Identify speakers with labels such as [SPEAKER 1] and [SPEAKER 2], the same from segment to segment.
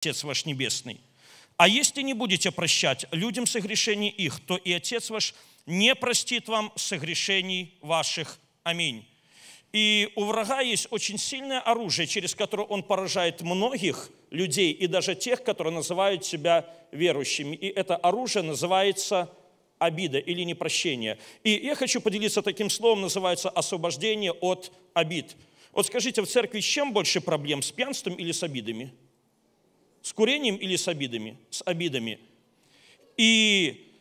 [SPEAKER 1] Отец ваш Небесный. А если не будете прощать людям согрешений их, то и Отец ваш не простит вам согрешений ваших. Аминь. И у врага есть очень сильное оружие, через которое он поражает многих людей и даже тех, которые называют себя верующими. И это оружие называется обида или непрощение. И я хочу поделиться таким словом, называется освобождение от обид. Вот скажите, в церкви чем больше проблем, с пьянством или с обидами? – с курением или с обидами? С обидами. И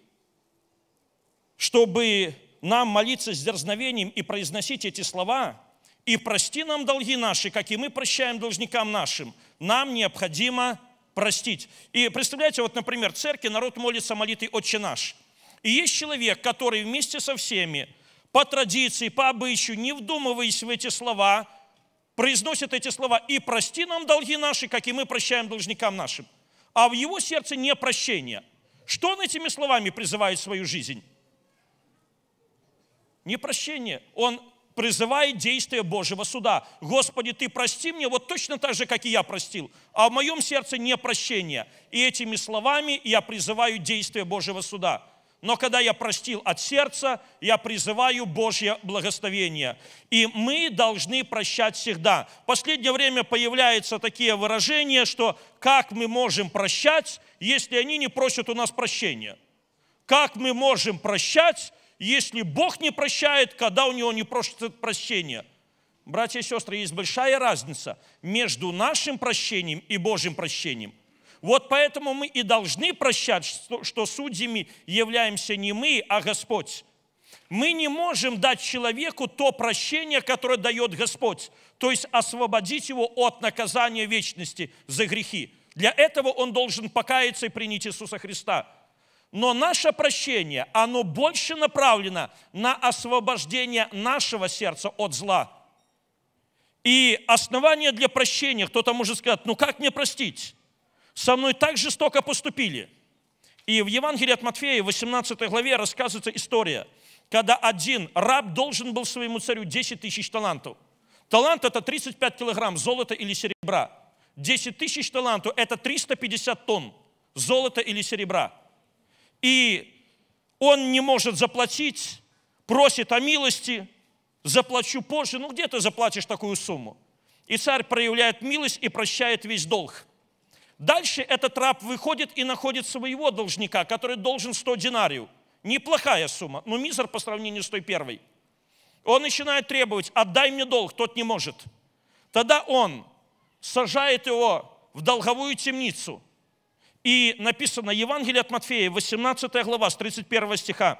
[SPEAKER 1] чтобы нам молиться с дерзновением и произносить эти слова, и прости нам долги наши, как и мы прощаем должникам нашим, нам необходимо простить. И представляете, вот, например, в церкви народ молится молитвой «Отче наш». И есть человек, который вместе со всеми, по традиции, по обычаю, не вдумываясь в эти слова – произносит эти слова, «И прости нам долги наши, как и мы прощаем должникам нашим». А в его сердце не прощение. Что он этими словами призывает в свою жизнь? Не прощение. Он призывает действие Божьего суда. Господи, ты прости мне, вот точно так же, как и я простил, а в моем сердце не прощение. И этими словами я призываю действие Божьего суда но когда я простил от сердца, я призываю Божье благословение. И мы должны прощать всегда. В последнее время появляются такие выражения, что как мы можем прощать, если они не просят у нас прощения? Как мы можем прощать, если Бог не прощает, когда у него не просят прощения? Братья и сестры, есть большая разница между нашим прощением и Божьим прощением – вот поэтому мы и должны прощать, что, судьями являемся не мы, а Господь. Мы не можем дать человеку то прощение, которое дает Господь, то есть освободить его от наказания вечности за грехи. Для этого он должен покаяться и принять Иисуса Христа. Но наше прощение, оно больше направлено на освобождение нашего сердца от зла. И основание для прощения, кто-то может сказать, ну как мне простить? со мной так жестоко поступили. И в Евангелии от Матфея, 18 главе, рассказывается история, когда один раб должен был своему царю 10 тысяч талантов. Талант – это 35 килограмм золота или серебра. 10 тысяч талантов – это 350 тонн золота или серебра. И он не может заплатить, просит о милости, заплачу позже, ну где ты заплатишь такую сумму? И царь проявляет милость и прощает весь долг. Дальше этот раб выходит и находит своего должника, который должен 100 динарию. Неплохая сумма, но мизер по сравнению с той первой. Он начинает требовать, отдай мне долг, тот не может. Тогда он сажает его в долговую темницу. И написано Евангелие от Матфея, 18 глава, с 31 стиха.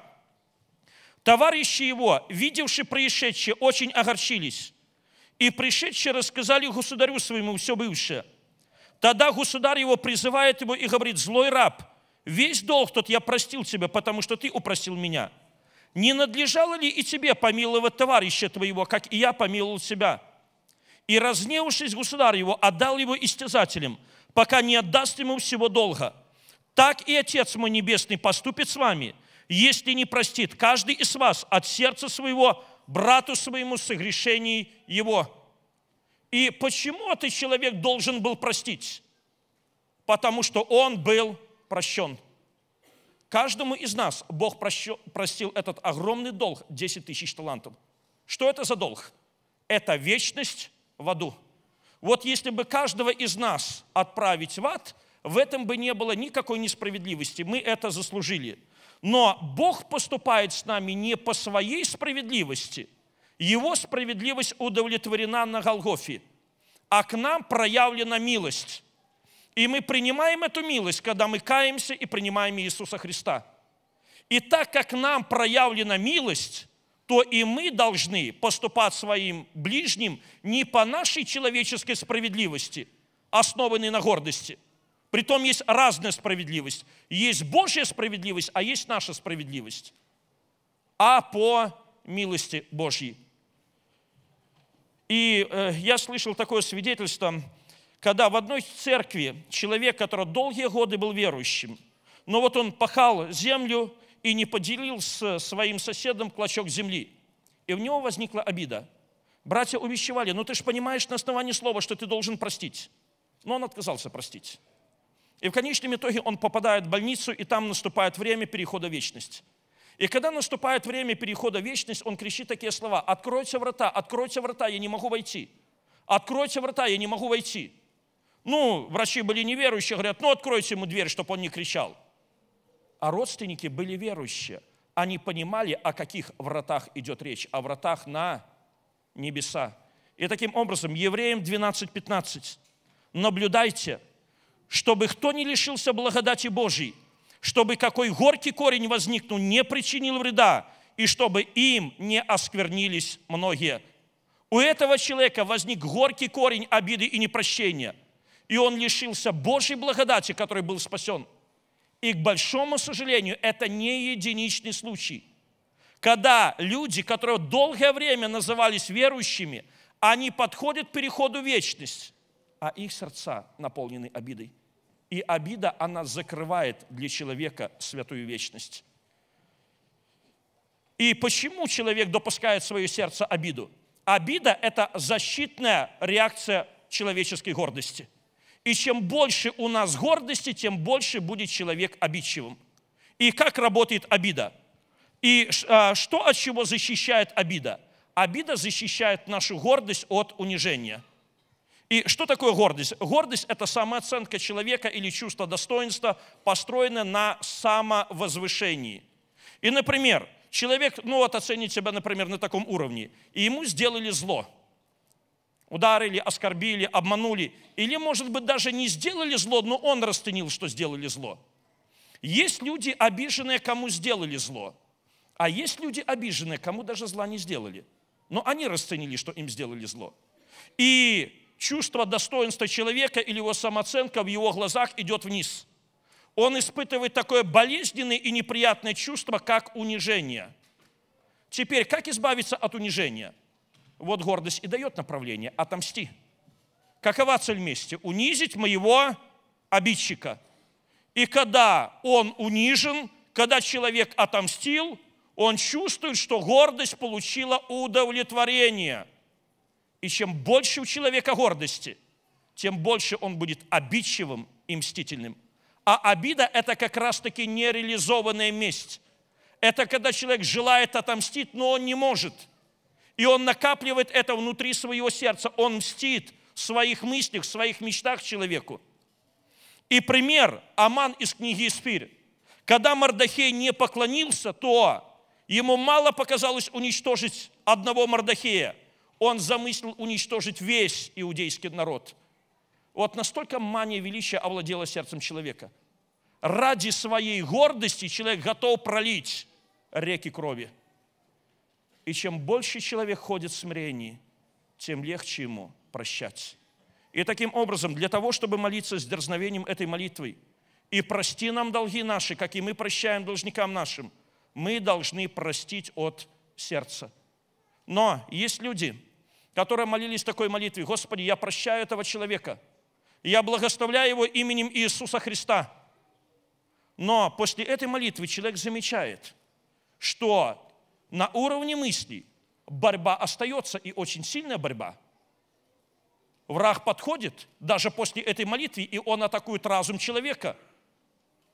[SPEAKER 1] Товарищи его, видевши происшедшее, очень огорчились. И пришедшие рассказали государю своему все бывшее – Тогда государь его призывает его и говорит, злой раб, весь долг тот я простил тебе, потому что ты упростил меня. Не надлежало ли и тебе помиловать товарища твоего, как и я помиловал себя? И разневшись государь его, отдал его истязателям, пока не отдаст ему всего долга. Так и Отец мой Небесный поступит с вами, если не простит каждый из вас от сердца своего брату своему согрешений его». И почему этот человек должен был простить? Потому что он был прощен. Каждому из нас Бог прощу, простил этот огромный долг 10 тысяч талантов. Что это за долг? Это вечность в аду. Вот если бы каждого из нас отправить в ад, в этом бы не было никакой несправедливости. Мы это заслужили. Но Бог поступает с нами не по своей справедливости – его справедливость удовлетворена на Голгофе, а к нам проявлена милость. И мы принимаем эту милость, когда мы каемся и принимаем Иисуса Христа. И так как нам проявлена милость, то и мы должны поступать своим ближним не по нашей человеческой справедливости, основанной на гордости. Притом есть разная справедливость. Есть Божья справедливость, а есть наша справедливость. А по милости Божьей. И э, я слышал такое свидетельство, когда в одной церкви человек, который долгие годы был верующим, но вот он пахал землю и не поделил с своим соседом клочок земли. И у него возникла обида. Братья увещевали, ну ты же понимаешь на основании слова, что ты должен простить. Но он отказался простить. И в конечном итоге он попадает в больницу, и там наступает время перехода в вечность. И когда наступает время перехода в вечность, он кричит такие слова. «Откройте врата, откройте врата, я не могу войти. Откройте врата, я не могу войти». Ну, врачи были неверующие, говорят, ну, откройте ему дверь, чтобы он не кричал. А родственники были верующие. Они понимали, о каких вратах идет речь, о вратах на небеса. И таким образом, евреям 12.15, наблюдайте, чтобы кто не лишился благодати Божьей, чтобы какой горький корень возникнул, не причинил вреда, и чтобы им не осквернились многие. У этого человека возник горький корень обиды и непрощения, и он лишился Божьей благодати, которой был спасен. И, к большому сожалению, это не единичный случай, когда люди, которые долгое время назывались верующими, они подходят к переходу в вечность, а их сердца наполнены обидой. И обида, она закрывает для человека святую вечность. И почему человек допускает в свое сердце обиду? Обида – это защитная реакция человеческой гордости. И чем больше у нас гордости, тем больше будет человек обидчивым. И как работает обида? И а, что от чего защищает обида? Обида защищает нашу гордость от унижения – и что такое гордость? Гордость – это самооценка человека или чувство достоинства, построенное на самовозвышении. И, например, человек, ну вот оценит себя, например, на таком уровне, и ему сделали зло. Ударили, оскорбили, обманули. Или, может быть, даже не сделали зло, но он расценил, что сделали зло. Есть люди, обиженные, кому сделали зло. А есть люди, обиженные, кому даже зла не сделали. Но они расценили, что им сделали зло. И чувство достоинства человека или его самооценка в его глазах идет вниз. Он испытывает такое болезненное и неприятное чувство, как унижение. Теперь, как избавиться от унижения? Вот гордость и дает направление – отомсти. Какова цель мести? Унизить моего обидчика. И когда он унижен, когда человек отомстил, он чувствует, что гордость получила удовлетворение – и чем больше у человека гордости, тем больше он будет обидчивым и мстительным. А обида – это как раз-таки нереализованная месть. Это когда человек желает отомстить, но он не может. И он накапливает это внутри своего сердца. Он мстит в своих мыслях, в своих мечтах человеку. И пример – Аман из книги «Испирь». Когда Мардахей не поклонился, то ему мало показалось уничтожить одного Мардахея – он замыслил уничтожить весь иудейский народ. Вот настолько мания величия овладела сердцем человека. Ради своей гордости человек готов пролить реки крови. И чем больше человек ходит в смирении, тем легче ему прощать. И таким образом, для того, чтобы молиться с дерзновением этой молитвой, и прости нам долги наши, как и мы прощаем должникам нашим, мы должны простить от сердца. Но есть люди, которые молились такой молитве, «Господи, я прощаю этого человека, я благословляю его именем Иисуса Христа». Но после этой молитвы человек замечает, что на уровне мысли борьба остается, и очень сильная борьба. Враг подходит даже после этой молитвы, и он атакует разум человека.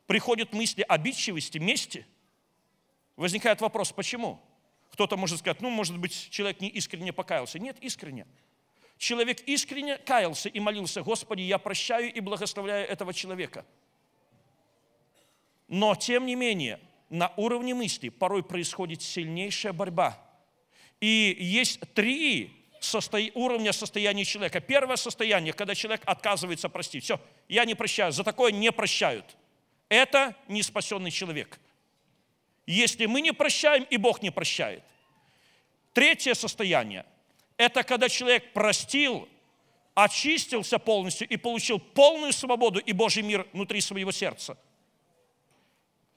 [SPEAKER 1] Приходят мысли обидчивости, мести. Возникает вопрос, почему? Почему? Кто-то может сказать, ну, может быть, человек не искренне покаялся. Нет, искренне. Человек искренне каялся и молился, Господи, я прощаю и благословляю этого человека. Но, тем не менее, на уровне мысли порой происходит сильнейшая борьба. И есть три состо... уровня состояния человека. Первое состояние, когда человек отказывается простить. Все, я не прощаю, за такое не прощают. Это не спасенный человек если мы не прощаем, и Бог не прощает. Третье состояние – это когда человек простил, очистился полностью и получил полную свободу и Божий мир внутри своего сердца.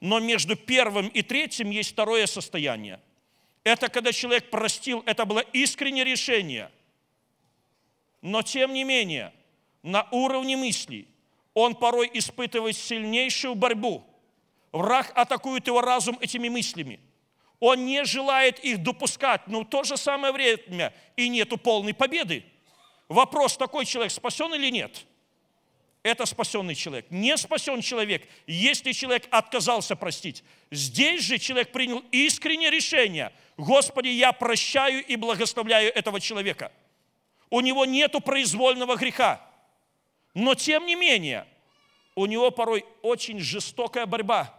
[SPEAKER 1] Но между первым и третьим есть второе состояние. Это когда человек простил, это было искреннее решение. Но тем не менее, на уровне мыслей он порой испытывает сильнейшую борьбу – Враг атакует его разум этими мыслями. Он не желает их допускать, но в то же самое время и нету полной победы. Вопрос, такой человек спасен или нет? Это спасенный человек. Не спасен человек, если человек отказался простить. Здесь же человек принял искреннее решение. Господи, я прощаю и благословляю этого человека. У него нету произвольного греха. Но тем не менее, у него порой очень жестокая борьба –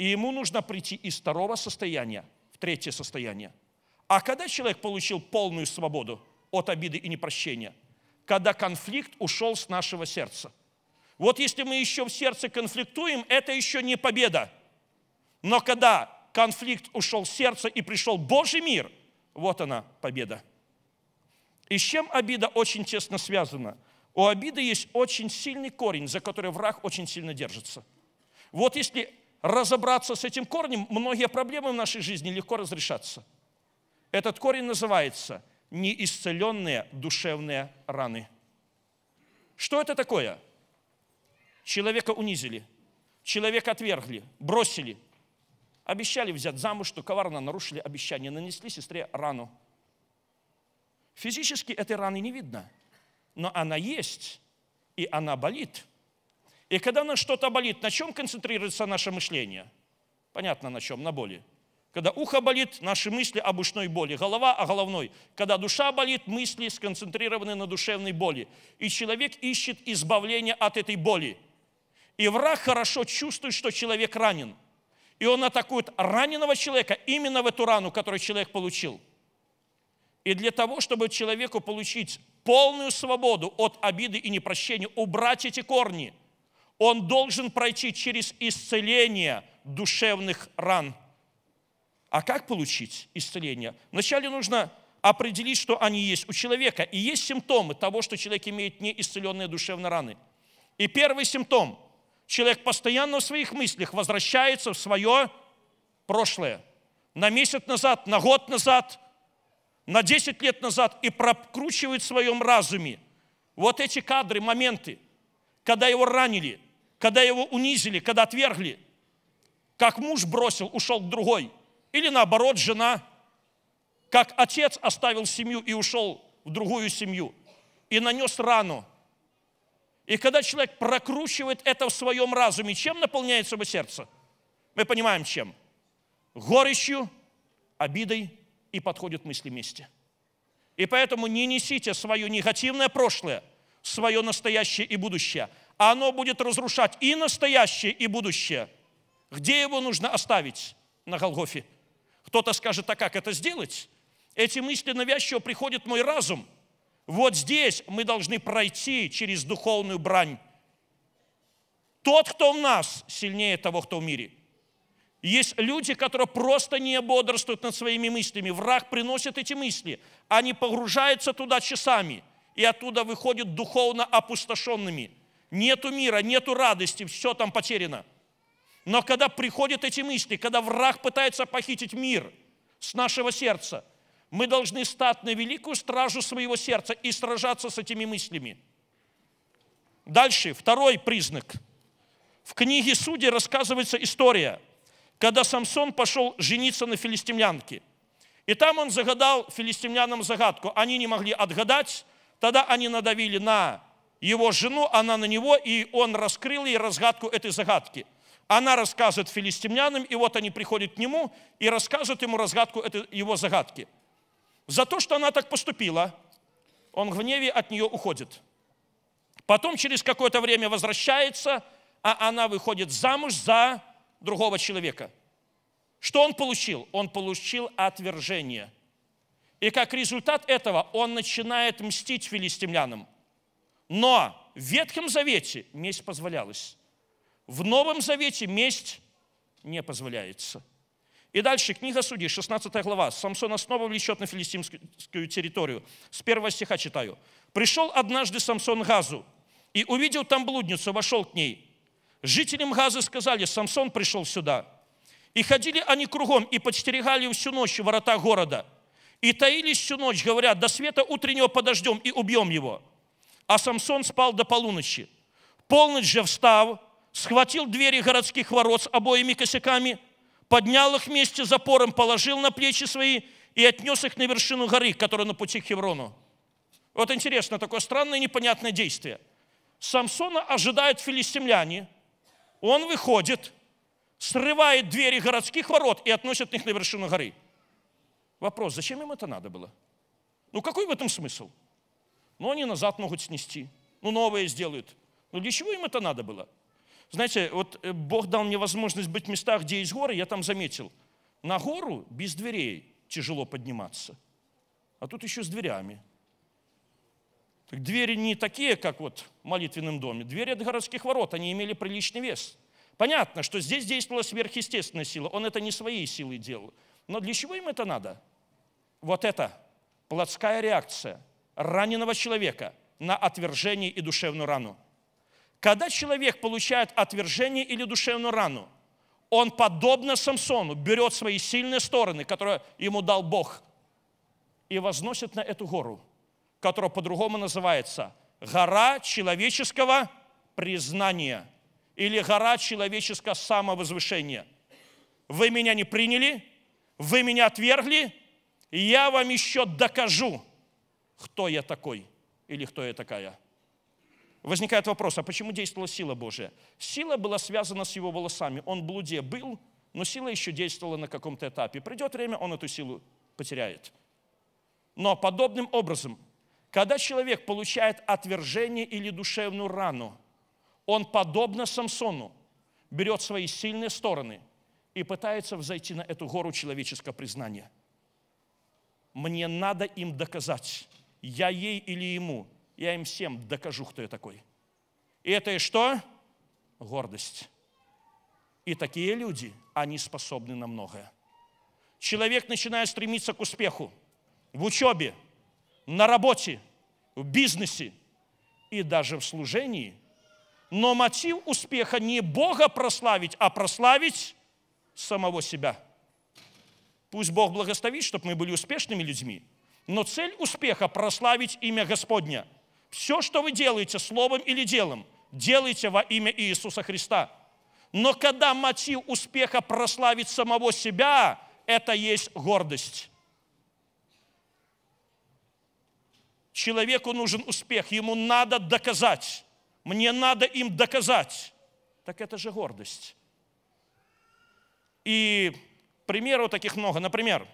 [SPEAKER 1] и ему нужно прийти из второго состояния в третье состояние. А когда человек получил полную свободу от обиды и непрощения? Когда конфликт ушел с нашего сердца. Вот если мы еще в сердце конфликтуем, это еще не победа. Но когда конфликт ушел с сердца и пришел Божий мир, вот она победа. И с чем обида очень тесно связана? У обиды есть очень сильный корень, за который враг очень сильно держится. Вот если разобраться с этим корнем, многие проблемы в нашей жизни легко разрешатся. Этот корень называется неисцеленные душевные раны. Что это такое? Человека унизили, человека отвергли, бросили, обещали взять замуж, что коварно нарушили обещание, нанесли сестре рану. Физически этой раны не видно, но она есть, и она болит – и когда нас что-то болит, на чем концентрируется наше мышление? Понятно, на чем, на боли. Когда ухо болит, наши мысли об ушной боли. Голова о головной. Когда душа болит, мысли сконцентрированы на душевной боли. И человек ищет избавление от этой боли. И враг хорошо чувствует, что человек ранен. И он атакует раненого человека именно в эту рану, которую человек получил. И для того, чтобы человеку получить полную свободу от обиды и непрощения, убрать эти корни – он должен пройти через исцеление душевных ран. А как получить исцеление? Вначале нужно определить, что они есть у человека. И есть симптомы того, что человек имеет неисцеленные душевные раны. И первый симптом. Человек постоянно в своих мыслях возвращается в свое прошлое. На месяц назад, на год назад, на 10 лет назад и прокручивает в своем разуме вот эти кадры, моменты, когда его ранили – когда его унизили, когда отвергли, как муж бросил, ушел к другой, или наоборот, жена, как отец оставил семью и ушел в другую семью, и нанес рану. И когда человек прокручивает это в своем разуме, чем наполняется его сердце? Мы понимаем, чем. Горечью, обидой и подходят мысли вместе. И поэтому не несите свое негативное прошлое, свое настоящее и будущее – оно будет разрушать и настоящее, и будущее. Где его нужно оставить? На Голгофе. Кто-то скажет, а как это сделать? Эти мысли навязчиво приходит мой разум. Вот здесь мы должны пройти через духовную брань. Тот, кто в нас, сильнее того, кто в мире. Есть люди, которые просто не бодрствуют над своими мыслями. Враг приносит эти мысли. Они погружаются туда часами и оттуда выходят духовно опустошенными – нету мира, нету радости, все там потеряно. Но когда приходят эти мысли, когда враг пытается похитить мир с нашего сердца, мы должны стать на великую стражу своего сердца и сражаться с этими мыслями. Дальше, второй признак. В книге Судей рассказывается история, когда Самсон пошел жениться на филистимлянке. И там он загадал филистимлянам загадку. Они не могли отгадать, тогда они надавили на его жену, она на него, и он раскрыл ей разгадку этой загадки. Она рассказывает филистимлянам, и вот они приходят к нему и рассказывают ему разгадку этой, его загадки. За то, что она так поступила, он в гневе от нее уходит. Потом через какое-то время возвращается, а она выходит замуж за другого человека. Что он получил? Он получил отвержение. И как результат этого он начинает мстить филистимлянам – но в Ветхом Завете месть позволялась. В Новом Завете месть не позволяется. И дальше, книга Судей, 16 глава. Самсон снова влечет на филистимскую территорию. С первого стиха читаю. «Пришел однажды Самсон Газу и увидел там блудницу, вошел к ней. Жителям Газы сказали, Самсон пришел сюда. И ходили они кругом и подстерегали всю ночь ворота города. И таились всю ночь, говорят, до света утреннего подождем и убьем его а Самсон спал до полуночи. Полночь же встав, схватил двери городских ворот с обоими косяками, поднял их вместе запором, положил на плечи свои и отнес их на вершину горы, которая на пути к Хеврону. Вот интересно, такое странное непонятное действие. Самсона ожидают филистимляне. Он выходит, срывает двери городских ворот и относит их на вершину горы. Вопрос, зачем им это надо было? Ну какой в этом смысл? но они назад могут снести. Ну, новые сделают. Но ну, для чего им это надо было? Знаете, вот э, Бог дал мне возможность быть в местах, где есть горы, я там заметил. На гору без дверей тяжело подниматься. А тут еще с дверями. Так двери не такие, как вот в молитвенном доме. Двери от городских ворот, они имели приличный вес. Понятно, что здесь действовала сверхъестественная сила. Он это не своей силой делал. Но для чего им это надо? Вот это плотская реакция – раненого человека на отвержение и душевную рану. Когда человек получает отвержение или душевную рану, он, подобно Самсону, берет свои сильные стороны, которые ему дал Бог, и возносит на эту гору, которая по-другому называется гора человеческого признания или гора человеческого самовозвышения. Вы меня не приняли, вы меня отвергли, я вам еще докажу – кто я такой или кто я такая. Возникает вопрос, а почему действовала сила Божия? Сила была связана с его волосами. Он в блуде был, но сила еще действовала на каком-то этапе. Придет время, он эту силу потеряет. Но подобным образом, когда человек получает отвержение или душевную рану, он, подобно Самсону, берет свои сильные стороны и пытается взойти на эту гору человеческого признания. Мне надо им доказать, я ей или ему, я им всем докажу, кто я такой. И это и что? Гордость. И такие люди, они способны на многое. Человек начинает стремиться к успеху в учебе, на работе, в бизнесе и даже в служении. Но мотив успеха не Бога прославить, а прославить самого себя. Пусть Бог благословит, чтобы мы были успешными людьми – но цель успеха – прославить имя Господня. Все, что вы делаете словом или делом, делайте во имя Иисуса Христа. Но когда мотив успеха прославить самого себя, это есть гордость. Человеку нужен успех, ему надо доказать. Мне надо им доказать. Так это же гордость. И примеров таких много. Например,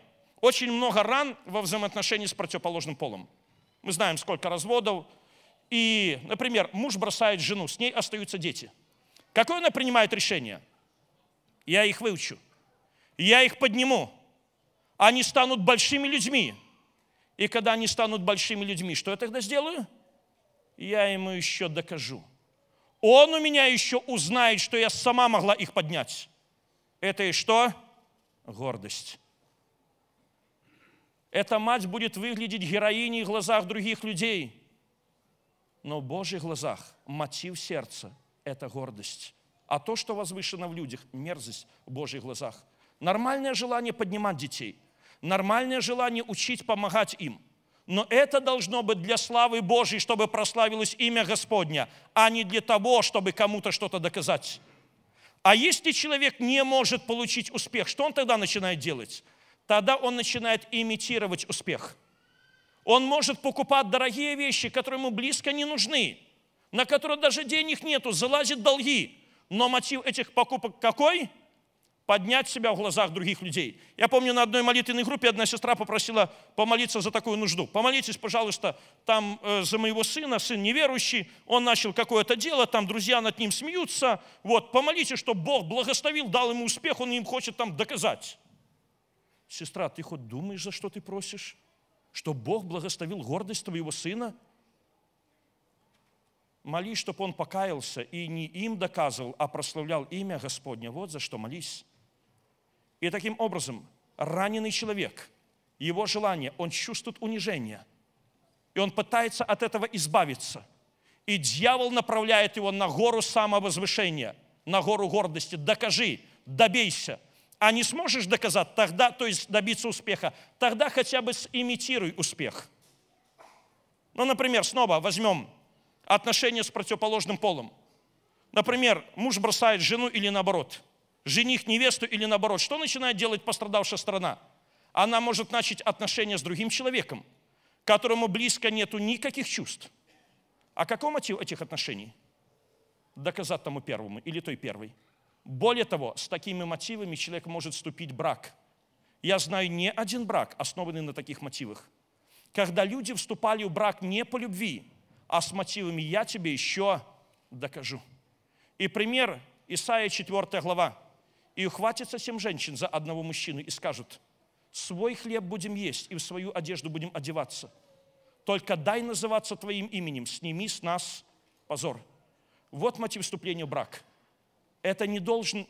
[SPEAKER 1] очень много ран во взаимоотношении с противоположным полом. Мы знаем, сколько разводов. И, например, муж бросает жену, с ней остаются дети. Какое она принимает решение? Я их выучу. Я их подниму. Они станут большими людьми. И когда они станут большими людьми, что я тогда сделаю? Я ему еще докажу. Он у меня еще узнает, что я сама могла их поднять. Это и что? Гордость. Эта мать будет выглядеть героиней в глазах других людей. Но в Божьих глазах мотив сердца – это гордость. А то, что возвышено в людях – мерзость в Божьих глазах. Нормальное желание поднимать детей, нормальное желание учить, помогать им. Но это должно быть для славы Божьей, чтобы прославилось имя Господня, а не для того, чтобы кому-то что-то доказать. А если человек не может получить успех, что он тогда начинает делать? тогда он начинает имитировать успех. Он может покупать дорогие вещи, которые ему близко не нужны, на которые даже денег нету, залазит долги. Но мотив этих покупок какой? Поднять себя в глазах других людей. Я помню, на одной молитвенной группе одна сестра попросила помолиться за такую нужду. Помолитесь, пожалуйста, там э, за моего сына, сын неверующий, он начал какое-то дело, там друзья над ним смеются. Вот, помолитесь, чтобы Бог благословил, дал ему успех, он им хочет там доказать. Сестра, ты хоть думаешь, за что ты просишь? Что Бог благословил гордость твоего сына? Молись, чтобы он покаялся и не им доказывал, а прославлял имя Господне. Вот за что молись. И таким образом раненый человек, его желание, он чувствует унижение. И он пытается от этого избавиться. И дьявол направляет его на гору самовозвышения, на гору гордости. Докажи, добейся – а не сможешь доказать, тогда, то есть добиться успеха, тогда хотя бы имитируй успех. Ну, например, снова возьмем отношения с противоположным полом. Например, муж бросает жену или наоборот, жених невесту или наоборот. Что начинает делать пострадавшая сторона? Она может начать отношения с другим человеком, которому близко нету никаких чувств. А какой мотив этих отношений? Доказать тому первому или той первой – более того, с такими мотивами человек может вступить в брак. Я знаю не один брак, основанный на таких мотивах. Когда люди вступали в брак не по любви, а с мотивами «я тебе еще докажу». И пример Исаия 4 глава. «И ухватится семь женщин за одного мужчину и скажут, свой хлеб будем есть и в свою одежду будем одеваться. Только дай называться твоим именем, сними с нас позор». Вот мотив вступления в брак это не, должен,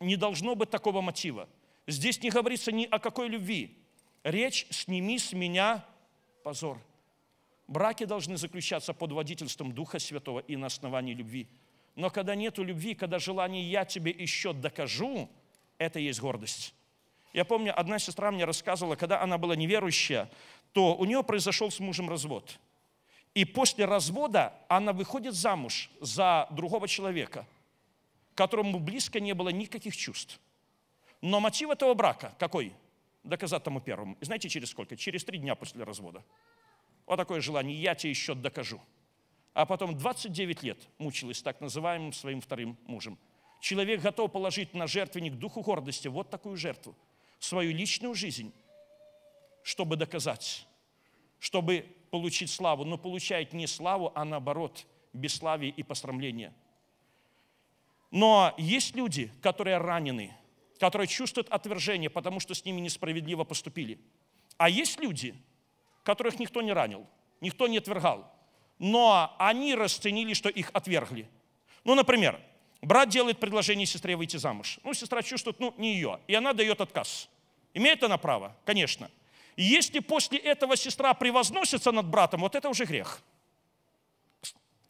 [SPEAKER 1] не должно быть такого мотива. Здесь не говорится ни о какой любви. Речь «сними с меня позор». Браки должны заключаться под водительством Духа Святого и на основании любви. Но когда нету любви, когда желание «я тебе еще докажу», это и есть гордость. Я помню, одна сестра мне рассказывала, когда она была неверующая, то у нее произошел с мужем развод. И после развода она выходит замуж за другого человека – которому близко не было никаких чувств. Но мотив этого брака какой? Доказать тому первому. И знаете, через сколько? Через три дня после развода. Вот такое желание, я тебе еще докажу. А потом 29 лет мучилась так называемым своим вторым мужем. Человек готов положить на жертвенник духу гордости вот такую жертву, свою личную жизнь, чтобы доказать, чтобы получить славу, но получает не славу, а наоборот, бесславие и посрамление – но есть люди, которые ранены, которые чувствуют отвержение, потому что с ними несправедливо поступили. А есть люди, которых никто не ранил, никто не отвергал, но они расценили, что их отвергли. Ну, например, брат делает предложение сестре выйти замуж. Ну, сестра чувствует, ну, не ее, и она дает отказ. Имеет она право? Конечно. если после этого сестра превозносится над братом, вот это уже грех.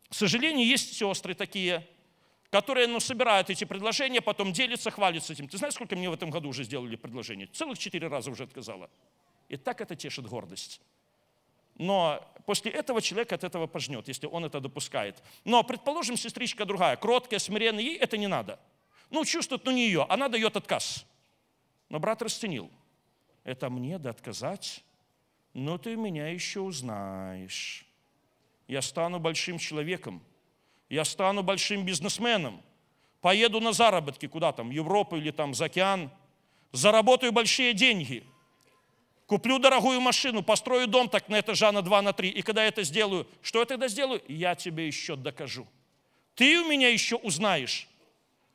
[SPEAKER 1] К сожалению, есть сестры такие, которые ну, собирают эти предложения, потом делятся, хвалятся этим. Ты знаешь, сколько мне в этом году уже сделали предложение? Целых четыре раза уже отказала. И так это тешит гордость. Но после этого человек от этого пожнет, если он это допускает. Но, предположим, сестричка другая, кроткая, смиренная, ей это не надо. Ну, чувствует, ну не ее, она дает отказ. Но брат расценил. Это мне да отказать? но ты меня еще узнаешь. Я стану большим человеком я стану большим бизнесменом, поеду на заработки куда там, в Европу или там за океан, заработаю большие деньги, куплю дорогую машину, построю дом так на этажа на два на три, и когда я это сделаю, что я тогда сделаю? Я тебе еще докажу. Ты у меня еще узнаешь.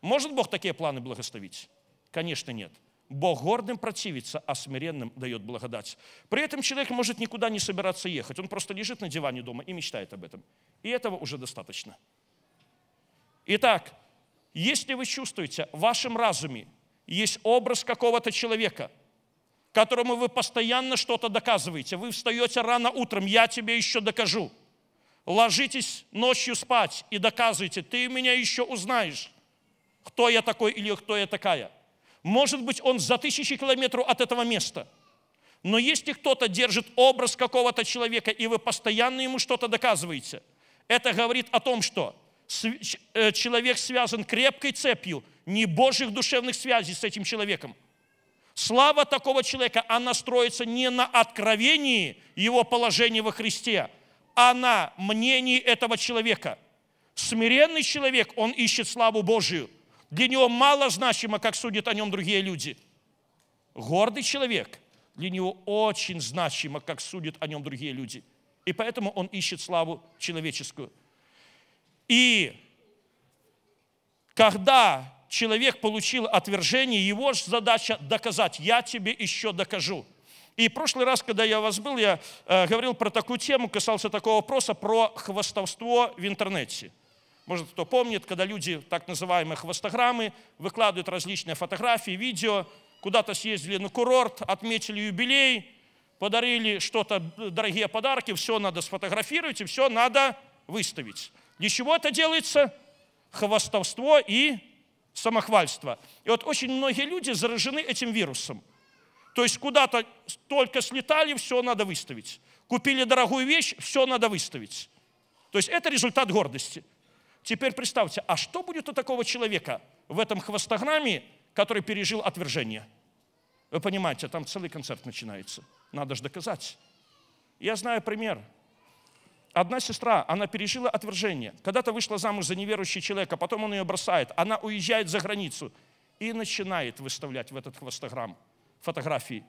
[SPEAKER 1] Может Бог такие планы благословить? Конечно, нет. Бог гордым противится, а смиренным дает благодать. При этом человек может никуда не собираться ехать. Он просто лежит на диване дома и мечтает об этом. И этого уже достаточно. Итак, если вы чувствуете в вашем разуме есть образ какого-то человека, которому вы постоянно что-то доказываете, вы встаете рано утром, я тебе еще докажу, ложитесь ночью спать и доказываете, ты меня еще узнаешь, кто я такой или кто я такая. Может быть, он за тысячи километров от этого места. Но если кто-то держит образ какого-то человека, и вы постоянно ему что-то доказываете, это говорит о том, что – Э, человек связан крепкой цепью не божьих душевных связей с этим человеком. Слава такого человека, она строится не на откровении его положения во Христе, а на мнении этого человека. Смиренный человек, он ищет славу Божию. Для него мало значимо, как судят о нем другие люди. Гордый человек, для него очень значимо, как судят о нем другие люди. И поэтому он ищет славу человеческую – и когда человек получил отвержение, его задача доказать, я тебе еще докажу. И в прошлый раз, когда я у вас был, я э, говорил про такую тему, касался такого вопроса про хвастовство в интернете. Может, кто помнит, когда люди, так называемые хвостограммы, выкладывают различные фотографии, видео, куда-то съездили на курорт, отметили юбилей, подарили что-то, э, дорогие подарки, все надо сфотографировать и все надо выставить. Для чего это делается? Хвостовство и самохвальство. И вот очень многие люди заражены этим вирусом. То есть куда-то только слетали, все надо выставить. Купили дорогую вещь, все надо выставить. То есть это результат гордости. Теперь представьте, а что будет у такого человека в этом хвостограмме, который пережил отвержение? Вы понимаете, там целый концерт начинается. Надо же доказать. Я знаю пример. Одна сестра, она пережила отвержение. Когда-то вышла замуж за неверующий человека, потом он ее бросает. Она уезжает за границу и начинает выставлять в этот хвостограмм фотографии.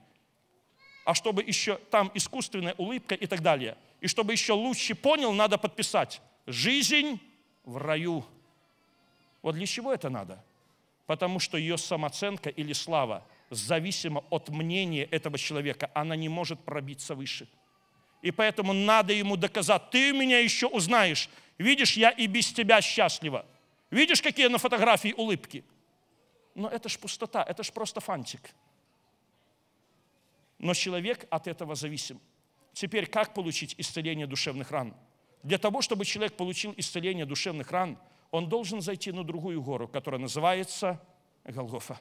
[SPEAKER 1] А чтобы еще там искусственная улыбка и так далее. И чтобы еще лучше понял, надо подписать «Жизнь в раю». Вот для чего это надо? Потому что ее самооценка или слава зависима от мнения этого человека. Она не может пробиться выше – и поэтому надо ему доказать, ты меня еще узнаешь. Видишь, я и без тебя счастлива. Видишь, какие на фотографии улыбки? Но это ж пустота, это ж просто фантик. Но человек от этого зависим. Теперь как получить исцеление душевных ран? Для того, чтобы человек получил исцеление душевных ран, он должен зайти на другую гору, которая называется Голгофа.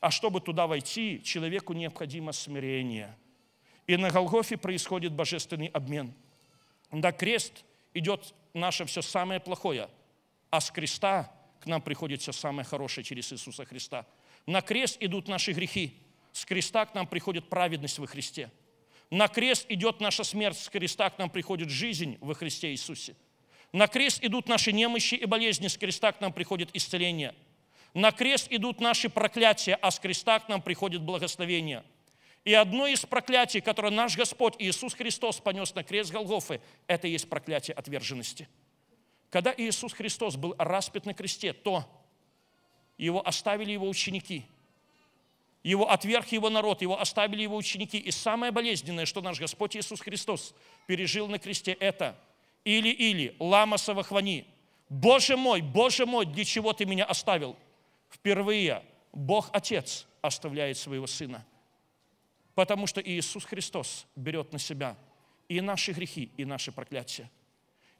[SPEAKER 1] А чтобы туда войти, человеку необходимо смирение. И на Голгофе происходит божественный обмен. На крест идет наше все самое плохое, а с креста к нам приходит все самое хорошее через Иисуса Христа. На крест идут наши грехи, с креста к нам приходит праведность во Христе. На крест идет наша смерть, с креста к нам приходит жизнь во Христе Иисусе. На крест идут наши немощи и болезни, с креста к нам приходит исцеление. На крест идут наши проклятия, а с креста к нам приходит благословение – и одно из проклятий, которое наш Господь Иисус Христос понес на крест Голгофы, это и есть проклятие отверженности. Когда Иисус Христос был распят на кресте, то его оставили его ученики. Его отверг его народ, его оставили его ученики. И самое болезненное, что наш Господь Иисус Христос пережил на кресте, это или-или, ламасово хвани. Боже мой, Боже мой, для чего ты меня оставил? Впервые Бог Отец оставляет своего Сына – Потому что Иисус Христос берет на себя и наши грехи, и наши проклятия.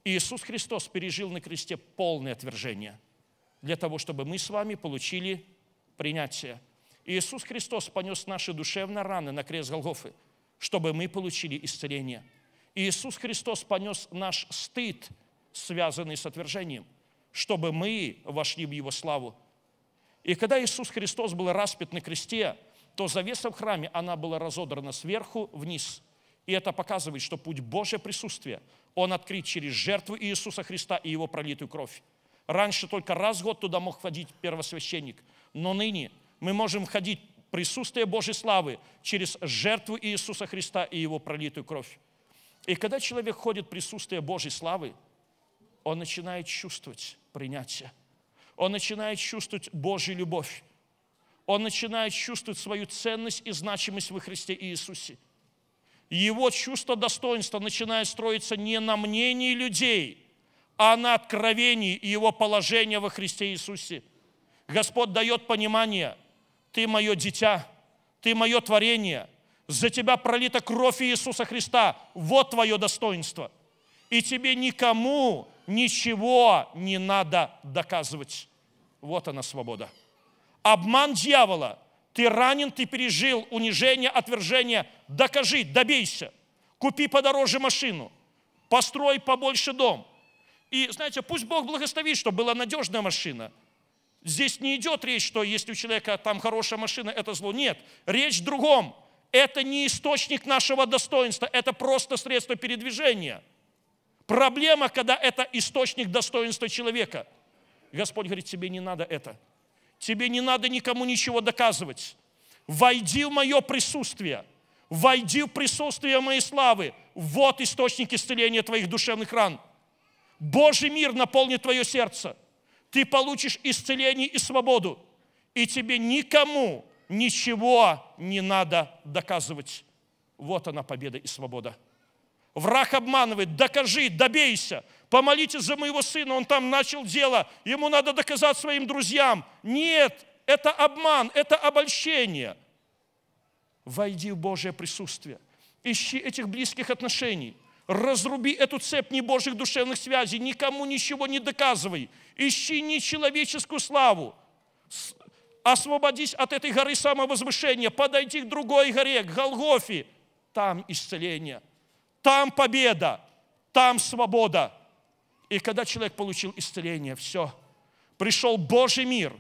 [SPEAKER 1] Иисус Христос пережил на кресте полное отвержение для того, чтобы мы с вами получили принятие. Иисус Христос понес наши душевные раны на крест Голгофы, чтобы мы получили исцеление. Иисус Христос понес наш стыд, связанный с отвержением, чтобы мы вошли в Его славу. И когда Иисус Христос был распят на кресте – то завеса в храме, она была разодрана сверху вниз. И это показывает, что путь Божье присутствия, он открыт через жертву Иисуса Христа и его пролитую кровь. Раньше только раз в год туда мог входить первосвященник, но ныне мы можем входить в присутствие Божьей славы через жертву Иисуса Христа и его пролитую кровь. И когда человек ходит в присутствие Божьей славы, он начинает чувствовать принятие. Он начинает чувствовать Божью любовь. Он начинает чувствовать свою ценность и значимость во Христе Иисусе. Его чувство достоинства начинает строиться не на мнении людей, а на откровении и его положения во Христе Иисусе. Господь дает понимание, ты мое дитя, ты мое творение, за тебя пролита кровь Иисуса Христа, вот твое достоинство. И тебе никому ничего не надо доказывать. Вот она свобода. Обман дьявола. Ты ранен, ты пережил унижение, отвержение. Докажи, добейся. Купи подороже машину. Построй побольше дом. И, знаете, пусть Бог благословит, чтобы была надежная машина. Здесь не идет речь, что если у человека там хорошая машина, это зло. Нет, речь в другом. Это не источник нашего достоинства, это просто средство передвижения. Проблема, когда это источник достоинства человека. Господь говорит, тебе не надо это. Тебе не надо никому ничего доказывать. Войди в мое присутствие. Войди в присутствие моей славы. Вот источник исцеления твоих душевных ран. Божий мир наполнит твое сердце. Ты получишь исцеление и свободу. И тебе никому ничего не надо доказывать. Вот она победа и свобода. Враг обманывает, докажи, добейся помолитесь за моего сына, он там начал дело, ему надо доказать своим друзьям. Нет, это обман, это обольщение. Войди в Божье присутствие. Ищи этих близких отношений. Разруби эту цепь небожьих душевных связей. Никому ничего не доказывай. Ищи нечеловеческую славу. Освободись от этой горы самовозвышения. Подойди к другой горе, к Голгофе. Там исцеление. Там победа. Там свобода. И когда человек получил исцеление, все, пришел Божий мир,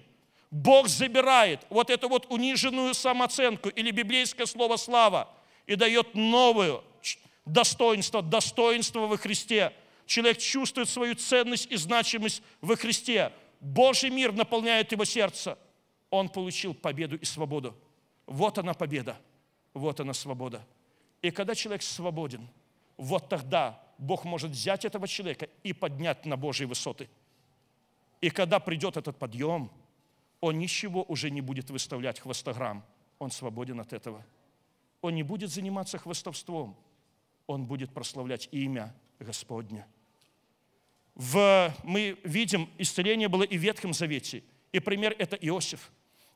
[SPEAKER 1] Бог забирает вот эту вот униженную самооценку или библейское слово «слава» и дает новую достоинство, достоинство во Христе. Человек чувствует свою ценность и значимость во Христе. Божий мир наполняет его сердце. Он получил победу и свободу. Вот она победа, вот она свобода. И когда человек свободен, вот тогда Бог может взять этого человека и поднять на Божьи высоты. И когда придет этот подъем, он ничего уже не будет выставлять хвостограмм. Он свободен от этого. Он не будет заниматься хвостовством. Он будет прославлять имя Господня. В, мы видим, исцеление было и в Ветхом Завете. И пример – это Иосиф.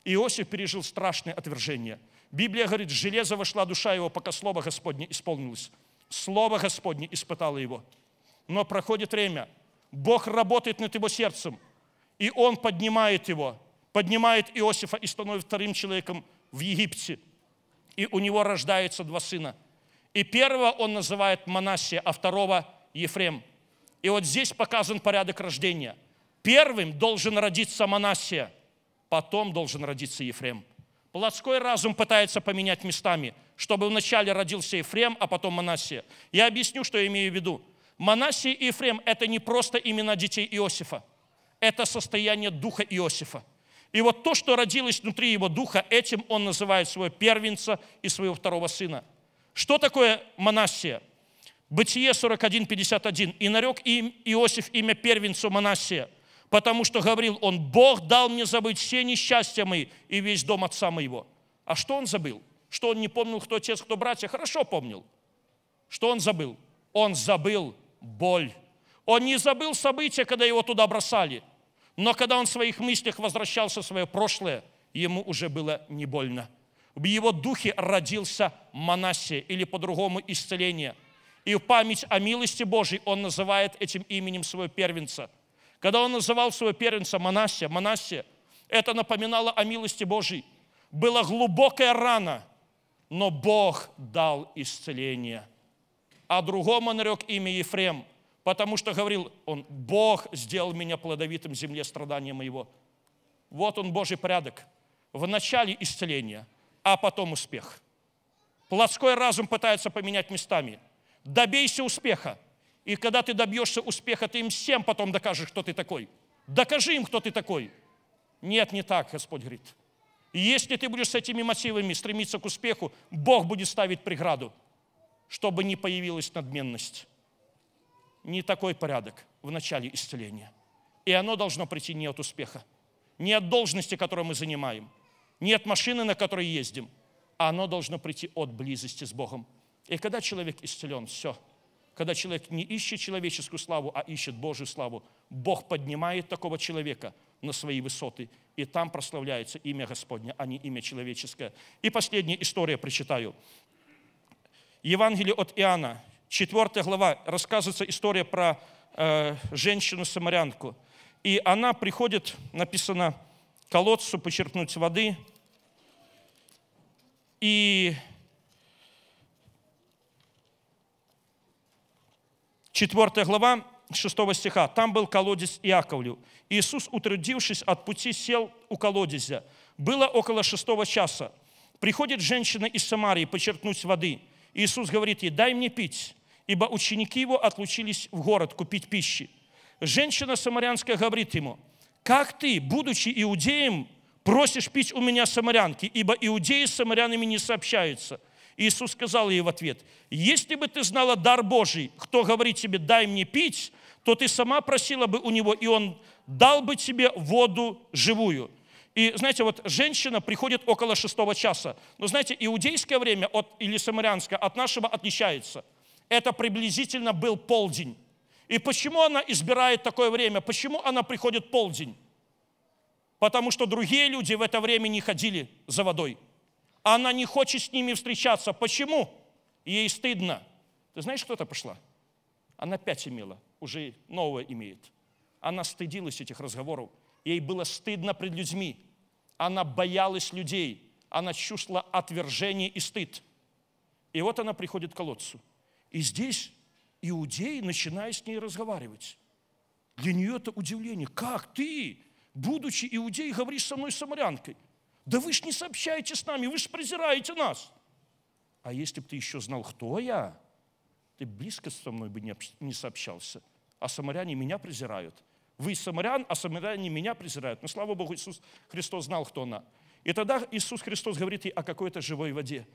[SPEAKER 1] Иосиф пережил страшное отвержение. Библия говорит, железо вошла душа его, пока слово Господне исполнилось. Слово Господне испытало его. Но проходит время, Бог работает над его сердцем, и он поднимает его, поднимает Иосифа и становится вторым человеком в Египте. И у него рождаются два сына. И первого он называет Манасия, а второго Ефрем. И вот здесь показан порядок рождения. Первым должен родиться Манасия, потом должен родиться Ефрем. Плотской разум пытается поменять местами – чтобы вначале родился Ефрем, а потом Манасия. Я объясню, что я имею в виду. Манасия и Ефрем – это не просто имена детей Иосифа. Это состояние духа Иосифа. И вот то, что родилось внутри его духа, этим он называет своего первенца и своего второго сына. Что такое Манасия? Бытие 41:51. «И нарек им Иосиф имя первенцу Манасия, потому что говорил он, Бог дал мне забыть все несчастья мои и весь дом отца моего». А что он забыл? Что он не помнил, кто отец, кто братья, хорошо помнил. Что он забыл? Он забыл боль. Он не забыл события, когда его туда бросали. Но когда он в своих мыслях возвращался в свое прошлое, ему уже было не больно. В его духе родился Манасия, или по-другому исцеление. И в память о милости Божьей он называет этим именем своего первенца. Когда он называл своего первенца Манасия, Манасия, это напоминало о милости Божьей. Была глубокая рана – но Бог дал исцеление. А другому нарек имя Ефрем, потому что говорил он, Бог сделал меня плодовитым земле страдания моего. Вот он, Божий порядок. В начале исцеление, а потом успех. Плотской разум пытается поменять местами. Добейся успеха. И когда ты добьешься успеха, ты им всем потом докажешь, кто ты такой. Докажи им, кто ты такой. Нет, не так, Господь говорит. И если ты будешь с этими массивами стремиться к успеху, Бог будет ставить преграду, чтобы не появилась надменность. Не такой порядок в начале исцеления. И оно должно прийти не от успеха, не от должности, которую мы занимаем, не от машины, на которой ездим, а оно должно прийти от близости с Богом. И когда человек исцелен, все. Когда человек не ищет человеческую славу, а ищет Божью славу, Бог поднимает такого человека на свои высоты – и там прославляется имя Господне, а не имя человеческое. И последняя история прочитаю. Евангелие от Иоанна, 4 глава, рассказывается история про э, женщину-самарянку. И она приходит, написано, к колодцу почерпнуть воды. И четвертая глава, 6 стиха. «Там был колодец Иаковлю. Иисус, утрудившись от пути, сел у колодезя. Было около шестого часа. Приходит женщина из Самарии почерпнуть воды. Иисус говорит ей, дай мне пить, ибо ученики его отлучились в город купить пищи. Женщина самарянская говорит ему, как ты, будучи иудеем, просишь пить у меня самарянки, ибо иудеи с самарянами не сообщаются. Иисус сказал ей в ответ, если бы ты знала дар Божий, кто говорит тебе, дай мне пить, то ты сама просила бы у него, и он дал бы тебе воду живую. И знаете, вот женщина приходит около шестого часа. Но знаете, иудейское время от, или самарянское от нашего отличается. Это приблизительно был полдень. И почему она избирает такое время? Почему она приходит полдень? Потому что другие люди в это время не ходили за водой. Она не хочет с ними встречаться. Почему? Ей стыдно. Ты знаешь, кто-то пошла? Она пять имела уже нового имеет. Она стыдилась этих разговоров. Ей было стыдно пред людьми. Она боялась людей. Она чувствовала отвержение и стыд. И вот она приходит к колодцу. И здесь иудеи начинают с ней разговаривать. Для нее это удивление. Как ты, будучи иудеей, говоришь со мной самарянкой? Да вы ж не сообщаете с нами, вы ж презираете нас. А если бы ты еще знал, кто я, ты близко со мной бы не сообщался – а самаряне меня презирают. Вы самарян, а самаряне меня презирают. Но слава Богу, Иисус Христос знал, кто она. И тогда Иисус Христос говорит ей о какой-то живой воде.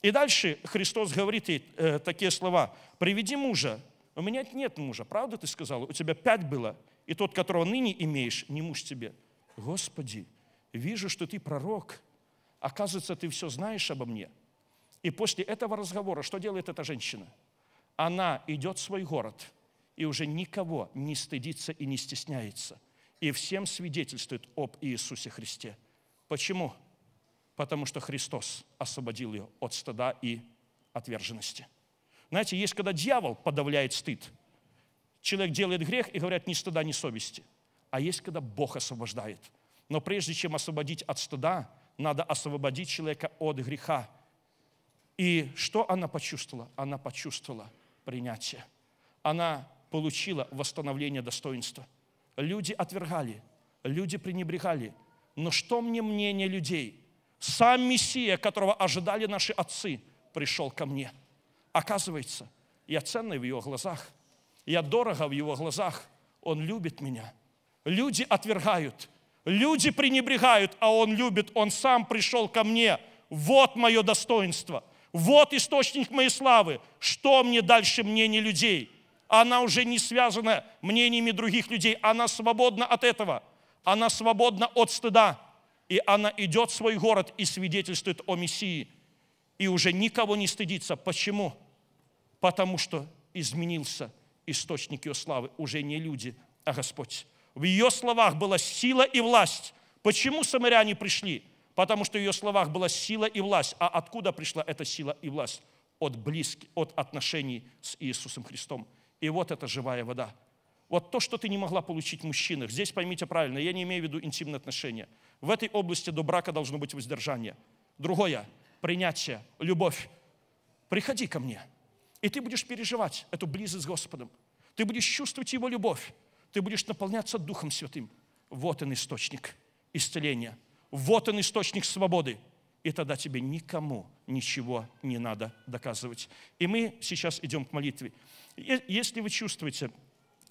[SPEAKER 1] И дальше Христос говорит ей э, такие слова. «Приведи мужа». «У меня нет мужа». «Правда ты сказала? У тебя пять было, и тот, которого ныне имеешь, не муж тебе». «Господи, вижу, что ты пророк. Оказывается, ты все знаешь обо мне». И после этого разговора что делает эта женщина? Она идет в свой город – и уже никого не стыдится и не стесняется. И всем свидетельствует об Иисусе Христе. Почему? Потому что Христос освободил ее от стыда и отверженности. Знаете, есть, когда дьявол подавляет стыд. Человек делает грех и говорят, ни стыда, ни совести. А есть, когда Бог освобождает. Но прежде чем освободить от стыда, надо освободить человека от греха. И что она почувствовала? Она почувствовала принятие. Она получила восстановление достоинства. Люди отвергали, люди пренебрегали. Но что мне мнение людей? Сам Мессия, которого ожидали наши отцы, пришел ко мне. Оказывается, я ценный в его глазах, я дорого в его глазах, он любит меня. Люди отвергают, люди пренебрегают, а он любит, он сам пришел ко мне. Вот мое достоинство, вот источник моей славы. Что мне дальше мнение людей? Она уже не связана мнениями других людей. Она свободна от этого. Она свободна от стыда. И она идет в свой город и свидетельствует о Мессии. И уже никого не стыдится. Почему? Потому что изменился источник ее славы. Уже не люди, а Господь. В ее словах была сила и власть. Почему самаряне пришли? Потому что в ее словах была сила и власть. А откуда пришла эта сила и власть? От, близких, от отношений с Иисусом Христом. И вот эта живая вода. Вот то, что ты не могла получить в мужчинах, здесь поймите правильно, я не имею в виду интимные отношения. В этой области до брака должно быть воздержание. Другое, принятие, любовь. Приходи ко мне, и ты будешь переживать эту близость с Господом. Ты будешь чувствовать Его любовь. Ты будешь наполняться Духом Святым. Вот он источник исцеления. Вот он источник свободы и тогда тебе никому ничего не надо доказывать. И мы сейчас идем к молитве. Если вы чувствуете,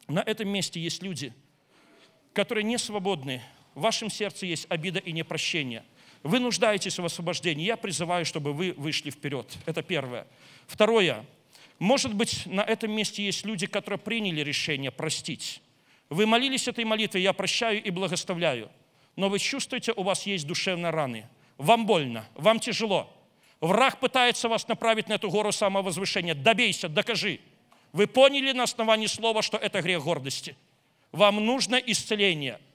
[SPEAKER 1] на этом месте есть люди, которые не свободны, в вашем сердце есть обида и непрощение, вы нуждаетесь в освобождении, я призываю, чтобы вы вышли вперед. Это первое. Второе. Может быть, на этом месте есть люди, которые приняли решение простить. Вы молились этой молитвой, я прощаю и благоставляю. но вы чувствуете, у вас есть душевные раны – вам больно, вам тяжело. Враг пытается вас направить на эту гору самовозвышения. Добейся, докажи. Вы поняли на основании слова, что это грех гордости. Вам нужно исцеление –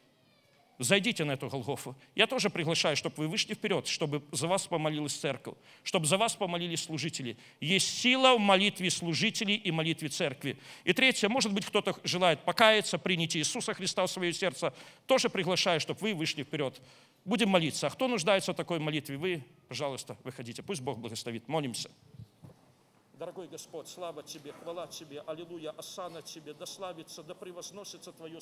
[SPEAKER 1] зайдите на эту Голгофу. Я тоже приглашаю, чтобы вы вышли вперед, чтобы за вас помолилась церковь, чтобы за вас помолились служители. Есть сила в молитве служителей и молитве церкви. И третье, может быть, кто-то желает покаяться, принять Иисуса Христа в свое сердце, тоже приглашаю, чтобы вы вышли вперед. Будем молиться. А кто нуждается в такой молитве, вы, пожалуйста, выходите. Пусть Бог благословит. Молимся. Дорогой Господь, слава Тебе, хвала Тебе, аллилуйя, осана Тебе, да славится, да превозносится Твое